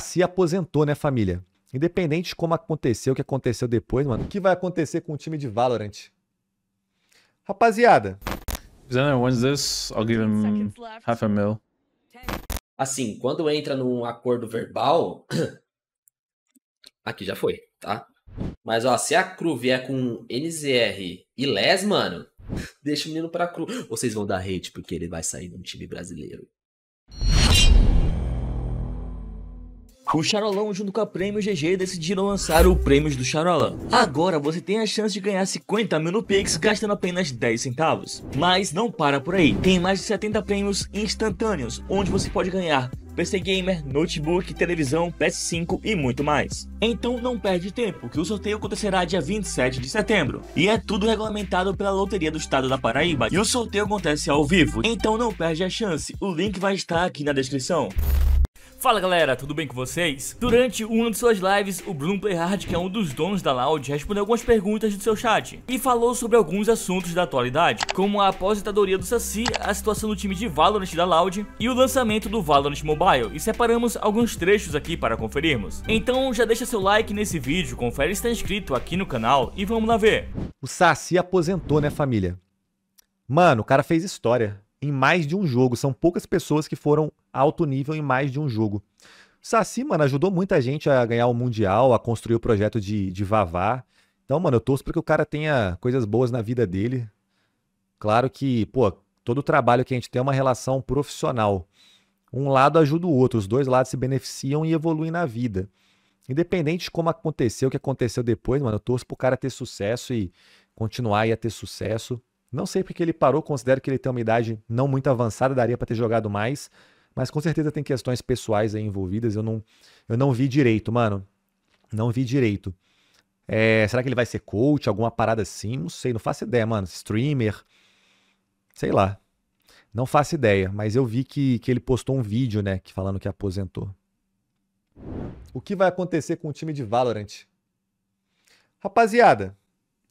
se aposentou, né, família? Independente de como aconteceu, o que aconteceu depois, mano, o que vai acontecer com o time de Valorant? Rapaziada. I'll give him half a mil. Assim, quando entra num acordo verbal, aqui já foi, tá? Mas ó, se a Cru vier com NZR e Les, mano, deixa o menino pra Cru. Vocês vão dar hate porque ele vai sair de um time brasileiro. O Charolão, junto com a Prêmio GG, decidiram lançar o Prêmios do Charolão. Agora você tem a chance de ganhar 50 mil no Pix gastando apenas 10 centavos. Mas não para por aí, tem mais de 70 prêmios instantâneos, onde você pode ganhar PC Gamer, notebook, televisão, PS5 e muito mais. Então não perde tempo, que o sorteio acontecerá dia 27 de setembro. E é tudo regulamentado pela Loteria do Estado da Paraíba. E o sorteio acontece ao vivo, então não perde a chance. O link vai estar aqui na descrição. Fala galera, tudo bem com vocês? Durante uma de suas lives, o Bruno Playhard, que é um dos donos da Loud, respondeu algumas perguntas do seu chat e falou sobre alguns assuntos da atualidade, como a aposentadoria do Saci, a situação do time de Valorant da Loud e o lançamento do Valorant Mobile, e separamos alguns trechos aqui para conferirmos. Então já deixa seu like nesse vídeo, confere se está inscrito aqui no canal e vamos lá ver. O Saci aposentou, né família? Mano, o cara fez história em mais de um jogo. São poucas pessoas que foram alto nível em mais de um jogo. Saci, mano, ajudou muita gente a ganhar o Mundial, a construir o projeto de, de Vavá. Então, mano, eu torço para que o cara tenha coisas boas na vida dele. Claro que, pô, todo trabalho que a gente tem é uma relação profissional. Um lado ajuda o outro, os dois lados se beneficiam e evoluem na vida. Independente de como aconteceu, o que aconteceu depois, mano, eu torço pro cara ter sucesso e continuar a ter sucesso. Não sei porque ele parou, considero que ele tem uma idade não muito avançada, daria para ter jogado mais, mas com certeza tem questões pessoais aí envolvidas, eu não, eu não vi direito, mano. Não vi direito. É, será que ele vai ser coach, alguma parada assim? Não sei, não faço ideia, mano. Streamer, sei lá. Não faço ideia, mas eu vi que, que ele postou um vídeo, né, que falando que aposentou. O que vai acontecer com o time de Valorant? Rapaziada,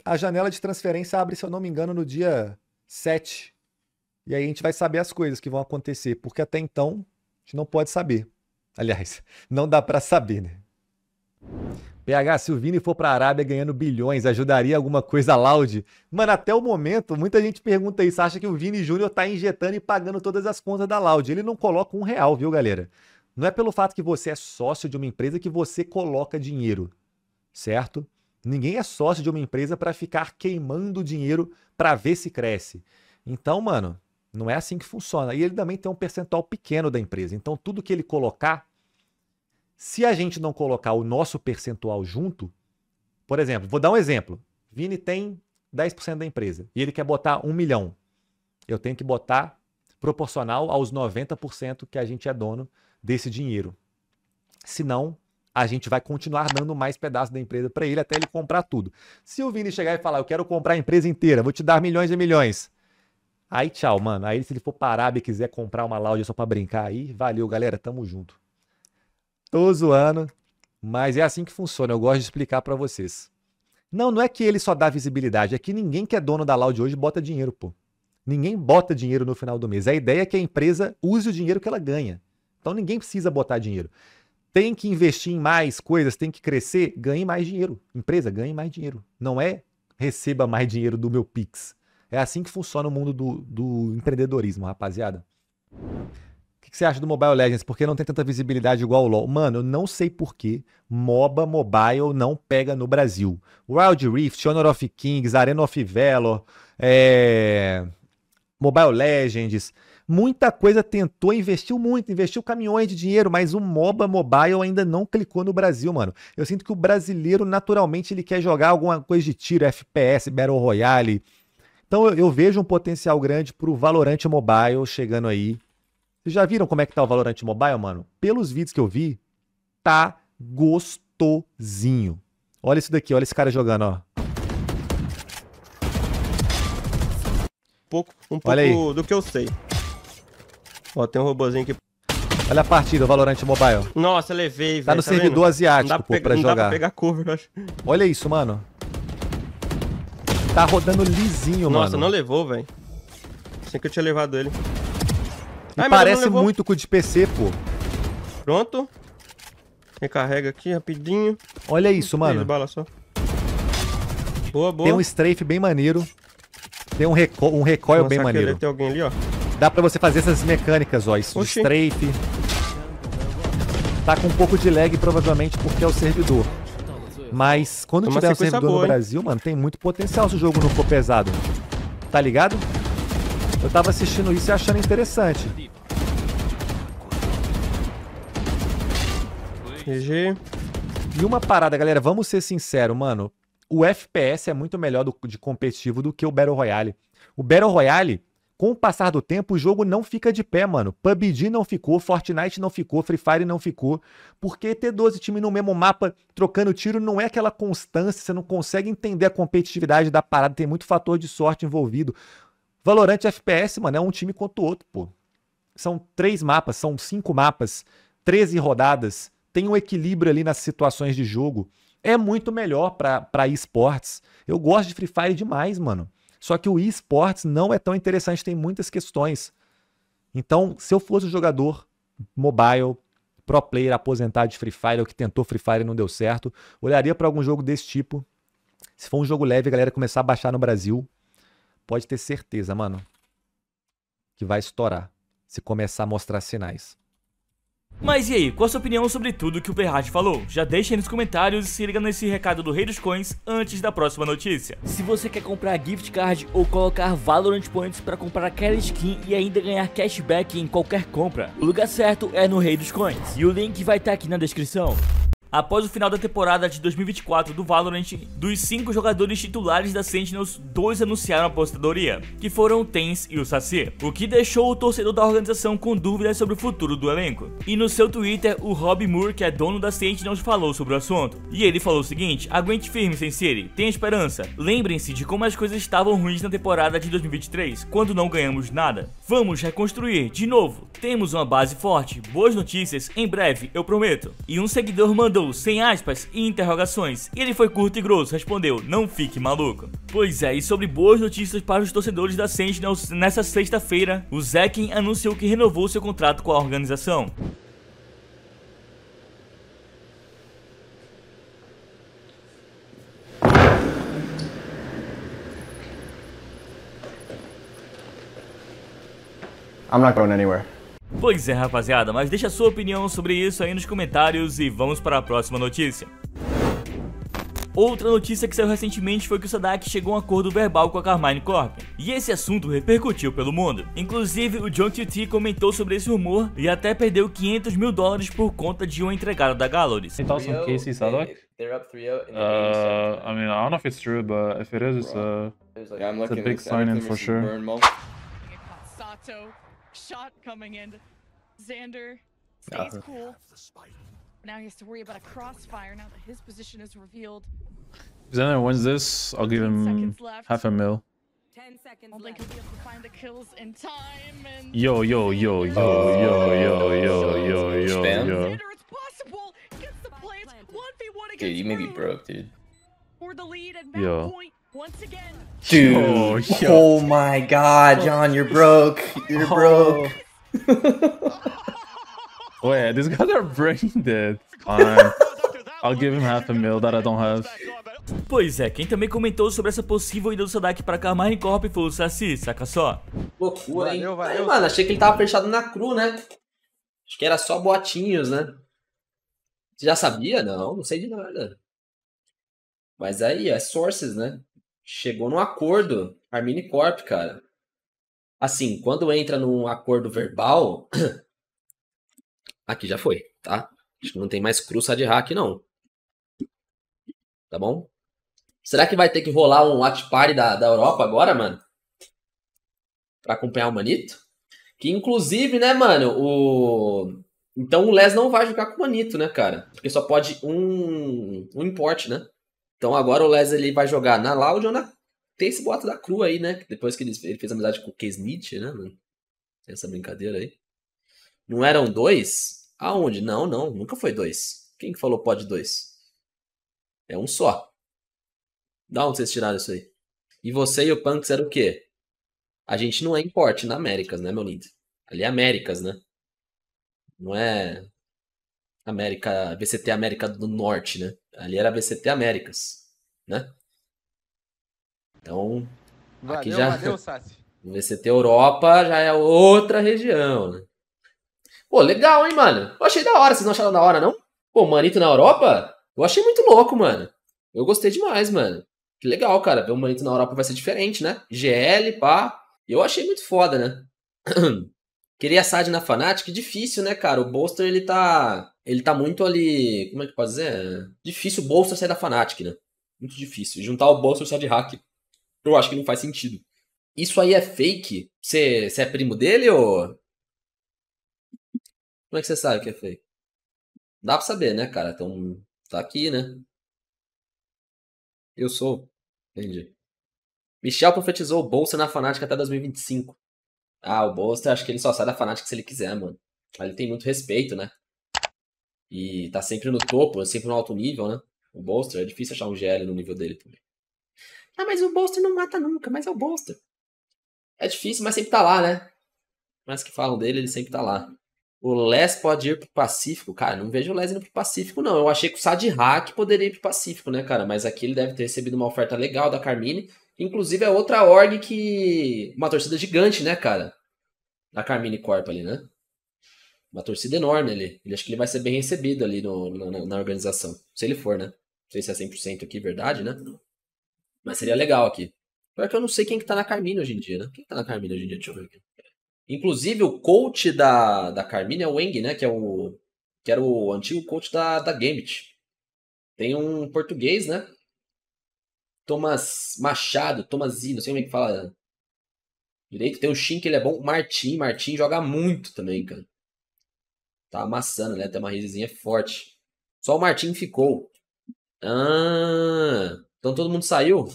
a janela de transferência abre, se eu não me engano, no dia 7. E aí a gente vai saber as coisas que vão acontecer, porque até então a gente não pode saber. Aliás, não dá para saber, né? PH, se o Vini for para a Arábia ganhando bilhões, ajudaria alguma coisa a Laude? Mano, até o momento, muita gente pergunta isso, acha que o Vini Júnior tá injetando e pagando todas as contas da Laude. Ele não coloca um real, viu, galera? Não é pelo fato que você é sócio de uma empresa que você coloca dinheiro, certo? Ninguém é sócio de uma empresa para ficar queimando dinheiro para ver se cresce. Então, mano, não é assim que funciona. E ele também tem um percentual pequeno da empresa. Então, tudo que ele colocar, se a gente não colocar o nosso percentual junto, por exemplo, vou dar um exemplo. Vini tem 10% da empresa e ele quer botar 1 milhão. Eu tenho que botar proporcional aos 90% que a gente é dono desse dinheiro. Senão, a gente vai continuar dando mais pedaço da empresa para ele até ele comprar tudo. Se o Vini chegar e falar, eu quero comprar a empresa inteira, vou te dar milhões e milhões. Aí tchau, mano. Aí se ele for parar e quiser comprar uma lounge só para brincar aí, valeu, galera, tamo junto. Tô zoando, mas é assim que funciona, eu gosto de explicar para vocês. Não, não é que ele só dá visibilidade, é que ninguém que é dono da Loud hoje bota dinheiro, pô. Ninguém bota dinheiro no final do mês. A ideia é que a empresa use o dinheiro que ela ganha. Então ninguém precisa botar dinheiro tem que investir em mais coisas, tem que crescer, ganhe mais dinheiro. Empresa, ganhe mais dinheiro. Não é receba mais dinheiro do meu Pix. É assim que funciona o mundo do, do empreendedorismo, rapaziada. O que, que, você acha do Mobile Legends? Por que não tem tanta visibilidade igual o LoL? Mano, eu não sei por MOBA Mobile não pega no Brasil. Wild Rift, Honor of Kings, Arena of Valor, é... Mobile Legends. Muita coisa tentou, investiu muito, investiu caminhões de dinheiro, mas o MOBA Mobile ainda não clicou no Brasil, mano. Eu sinto que o brasileiro, naturalmente, ele quer jogar alguma coisa de tiro, FPS, Battle Royale. Então eu, eu vejo um potencial grande pro Valorant Mobile chegando aí. Vocês já viram como é que tá o Valorant Mobile, mano? Pelos vídeos que eu vi, tá gostosinho. Olha isso daqui, olha esse cara jogando, ó. Um pouco, um pouco do que eu sei. Ó, Tem um robozinho que. Olha a partida, Valorant Mobile. Nossa, levei, tá velho. Tá no tá servidor vendo? asiático, não dá pra, pegar, pra não jogar. Dá pra pegar cover, eu acho. Olha isso, mano. Tá rodando lisinho, Nossa, mano. Nossa, não levou, velho. Achei que eu tinha levado ele. Ai, parece muito com o de PC, pô. Pronto. Recarrega aqui rapidinho. Olha isso, mano. Bala só. Boa, boa. Tem um strafe bem maneiro. Tem um, reco um recoil Nossa, bem maneiro. Tem alguém ali, ó. Dá pra você fazer essas mecânicas, ó. Isso Oxi. de strafe. Tá com um pouco de lag, provavelmente, porque é o servidor. Mas quando tiver um servidor boa, no Brasil, hein? mano, tem muito potencial se o jogo não for pesado. Tá ligado? Eu tava assistindo isso e achando interessante. GG. E uma parada, galera, vamos ser sinceros, mano. O FPS é muito melhor do, de competitivo do que o Battle Royale. O Battle Royale, com o passar do tempo, o jogo não fica de pé, mano. PUBG não ficou, Fortnite não ficou, Free Fire não ficou. Porque ter 12 times no mesmo mapa trocando tiro não é aquela constância, você não consegue entender a competitividade da parada, tem muito fator de sorte envolvido. Valorante FPS, mano, é um time contra o outro, pô. São três mapas, são cinco mapas, 13 rodadas, tem um equilíbrio ali nas situações de jogo. É muito melhor para esportes. Eu gosto de Free Fire demais, mano. Só que o esportes não é tão interessante, tem muitas questões. Então, se eu fosse um jogador mobile, pro player aposentado de Free Fire ou que tentou Free Fire e não deu certo, olharia para algum jogo desse tipo. Se for um jogo leve, a galera começar a baixar no Brasil, pode ter certeza, mano, que vai estourar se começar a mostrar sinais. Mas e aí, qual a sua opinião sobre tudo que o Ferraz falou? Já deixa aí nos comentários e se liga nesse recado do Rei dos Coins antes da próxima notícia. Se você quer comprar gift card ou colocar Valorant Points para comprar aquela skin e ainda ganhar cashback em qualquer compra, o lugar certo é no Rei dos Coins. E o link vai estar tá aqui na descrição. Após o final da temporada de 2024 do Valorant, dos cinco jogadores titulares da Sentinels, dois anunciaram a aposentadoria, que foram o Tens e o Saci, o que deixou o torcedor da organização com dúvidas sobre o futuro do elenco. E no seu Twitter, o Rob Moore, que é dono da Sentinels, falou sobre o assunto. E ele falou o seguinte, aguente firme, Sensei, tenha esperança. Lembrem-se de como as coisas estavam ruins na temporada de 2023, quando não ganhamos nada. Vamos reconstruir. De novo, temos uma base forte. Boas notícias em breve, eu prometo. E um seguidor mandou sem aspas e interrogações. E ele foi curto e grosso, respondeu: Não fique maluco. Pois é, e sobre boas notícias para os torcedores da Sentinels, nessa sexta-feira, o Zekin anunciou que renovou seu contrato com a organização. I'm not going anywhere. Pois é, rapaziada, mas deixa a sua opinião sobre isso aí nos comentários e vamos para a próxima notícia. Outra notícia que saiu recentemente foi que o Sadak chegou a um acordo verbal com a Carmine Corp. E esse assunto repercutiu pelo mundo. Inclusive, o John QT comentou sobre esse rumor e até perdeu 500 mil dólares por conta de uma entregada da Galores. Sato. shot coming in. Xander stays uh -huh. cool. Now he has to worry about a crossfire now that his position is revealed. Xander wins this. I'll give him half a mil. Ten seconds I'll left. Yo, yo, yo, yo, yo yo, yo, yo, yo, yo, yo. Spam? yo. Dude, you may be broke, dude. For the lead at that yo. point. Dude, oh, oh, my god, oh. John, you're broke. You're oh. broke. Wait, oh, these guys are brain dead. Fine. I'll give him half a mil that I don't have. Pois é, quem também comentou sobre essa possível ida do Sadak pra Carmine Corp o Saci, saca só. Loucura, valeu, hein? Valeu, Aí, mano, achei que ele tava fechado na cru, né? Acho que era só boatinhos, né? Você já sabia? Não, não sei de nada. Mas aí, é sources, né? chegou num acordo, Armini Corp, cara. Assim, quando entra num acordo verbal, aqui já foi, tá? Acho que não tem mais cruça de hack, não. Tá bom? Será que vai ter que rolar um watch party da, da Europa agora, mano? Pra acompanhar o Manito? Que inclusive, né, mano, o. Então o Les não vai jogar com o Manito, né, cara? Porque só pode um, um importe, né? Então agora o Leslie vai jogar na Loud ou na. Tem esse boato da Cru aí, né? Depois que ele, ele fez amizade com o Kesnit, né? Tem essa brincadeira aí. Não eram dois? Aonde? Não, não. Nunca foi dois. Quem que falou pode dois? É um só. Da onde vocês tiraram isso aí? E você e o Punks era o quê? A gente não é importe na Américas, né, meu lindo? Ali é Américas, né? Não é América, VCT América do Norte, né? Ali era VCT Américas, né? Então, valeu, aqui já valeu, VCT Europa já é outra região, né? Pô, legal, hein, mano? Eu achei da hora, vocês não acharam da hora, não? Pô, Manito na Europa? Eu achei muito louco, mano. Eu gostei demais, mano. Que legal, cara. Ver o Manito na Europa vai ser diferente, né? GL, pá. Eu achei muito foda, né? Queria Sad na Fnatic, difícil, né, cara? O Bolster, ele tá. Ele tá muito ali. Como é que pode dizer? Difícil o Bolster sair da Fnatic, né? Muito difícil. Juntar o Bolster e o Sad Hack. Eu acho que não faz sentido. Isso aí é fake? Você é primo dele ou. Como é que você sabe que é fake? Dá pra saber, né, cara? Então, tá aqui, né? Eu sou. Entendi. Michel profetizou o Bolsa na Fnatic até 2025. Ah, o Bolster, acho que ele só sai da Fnatic se ele quiser, mano. Mas ele tem muito respeito, né? E tá sempre no topo, sempre no alto nível, né? O Bolster, é difícil achar um GL no nível dele também. Ah, mas o Bolster não mata nunca, mas é o Bolster. É difícil, mas sempre tá lá, né? Mas que falam dele, ele sempre tá lá. O Les pode ir pro Pacífico? Cara, não vejo o Les indo pro Pacífico, não. Eu achei que o Sadhack poderia ir pro Pacífico, né, cara? Mas aqui ele deve ter recebido uma oferta legal da Carmine. Inclusive é outra org que. Uma torcida gigante, né, cara? A Carmine Corp ali, né? Uma torcida enorme ali. Ele acho que ele vai ser bem recebido ali no, na, na organização. Se ele for, né? Não sei se é 100% aqui, verdade, né? Mas seria legal aqui. Pior que eu não sei quem que tá na Carmine hoje em dia, né? Quem tá na Carmine hoje em dia? Deixa eu ver aqui. Inclusive, o coach da, da Carmine é o Eng, né? Que, é o, que era o antigo coach da, da Gambit. Tem um português, né? Thomas Machado, Tomazino, não sei como é que fala direito. Tem o Shin, que ele é bom. O Martim, Martim joga muito também, cara. Tá amassando, né? Tem uma risinha forte. Só o Martim ficou. Ah, então todo mundo saiu.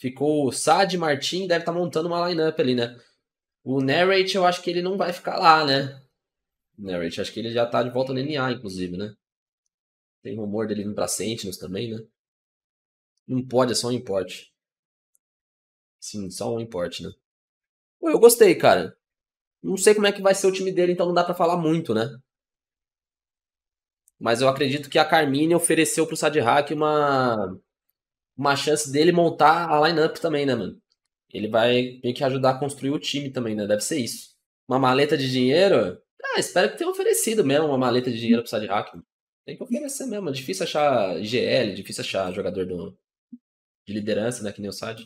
Ficou o Sad, Martim, deve estar tá montando uma lineup ali, né? O Narrate, eu acho que ele não vai ficar lá, né? Narrate, acho que ele já tá de volta no NA, inclusive, né? Tem rumor dele vindo pra Sentinels também, né? Não pode, é só um importe. Sim, só um importe, né? Pô, eu gostei, cara. Não sei como é que vai ser o time dele, então não dá para falar muito, né? Mas eu acredito que a Carmine ofereceu pro Sadhack uma uma chance dele montar a lineup também, né, mano? Ele vai meio que ajudar a construir o time também, né? Deve ser isso. Uma maleta de dinheiro? Ah, espero que tenha oferecido mesmo uma maleta de dinheiro pro Sadhack. Tem que oferecer mesmo. É difícil achar GL, difícil achar jogador do, de liderança, né, que nem o Sad.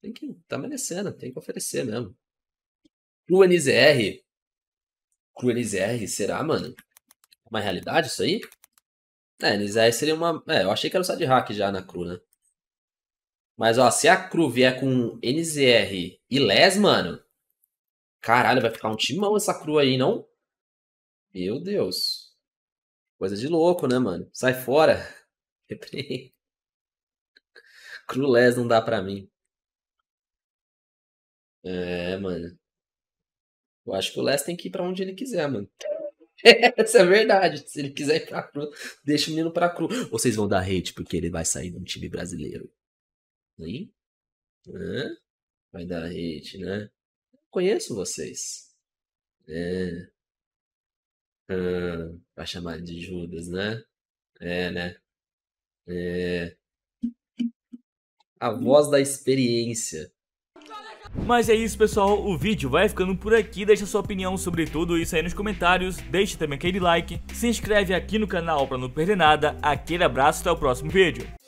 Tem que, tá merecendo, tem que oferecer mesmo. Pro NZR, pro NZR, será, mano? Uma realidade isso aí? É, NZR seria uma. É, eu achei que era o Sad Hack já na cru, né? Mas, ó, se a cru vier com NZR e Les, mano. Caralho, vai ficar um timão essa cru aí, não? Meu Deus. Coisa de louco, né, mano? Sai fora. Repreende. Crulés não dá pra mim. É, mano. Eu acho que o Les tem que ir pra onde ele quiser, mano. Essa é a verdade. Se ele quiser ir pra cru, deixa o menino pra cru. Vocês vão dar hate porque ele vai sair de um time brasileiro. Hein? Hã? Vai dar hate, né? Conheço vocês. É. Ah, vai chamar de Judas, né? É, né? É. A voz da experiência. Mas é isso pessoal, o vídeo vai ficando por aqui, deixa sua opinião sobre tudo isso aí nos comentários, deixe também aquele like, se inscreve aqui no canal para não perder nada, aquele abraço e até o próximo vídeo.